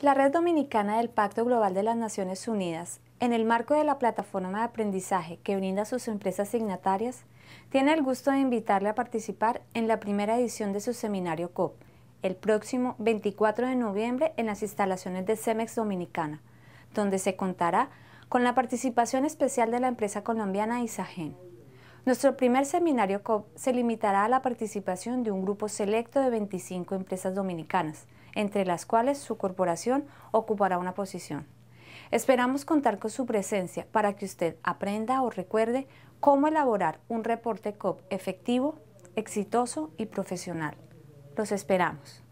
La Red Dominicana del Pacto Global de las Naciones Unidas, en el marco de la plataforma de aprendizaje que brinda a sus empresas signatarias, tiene el gusto de invitarle a participar en la primera edición de su seminario COP, el próximo 24 de noviembre en las instalaciones de CEMEX Dominicana, donde se contará con la participación especial de la empresa colombiana Isagen. Nuestro primer seminario COP se limitará a la participación de un grupo selecto de 25 empresas dominicanas, entre las cuales su corporación ocupará una posición. Esperamos contar con su presencia para que usted aprenda o recuerde cómo elaborar un reporte COP efectivo, exitoso y profesional. Los esperamos.